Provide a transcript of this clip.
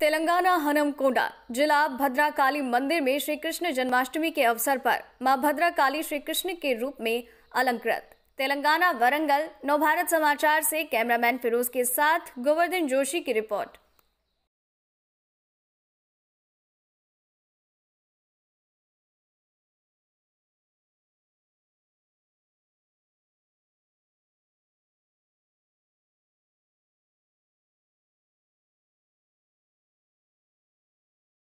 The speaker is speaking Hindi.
तेलंगाना हनमकोंडा जिला भद्राकाली मंदिर में श्री कृष्ण जन्माष्टमी के अवसर पर मां भद्राकाली श्री कृष्ण के रूप में अलंकृत तेलंगाना वरंगल नवभारत समाचार से कैमरामैन फिरोज के साथ गोवर्धन जोशी की रिपोर्ट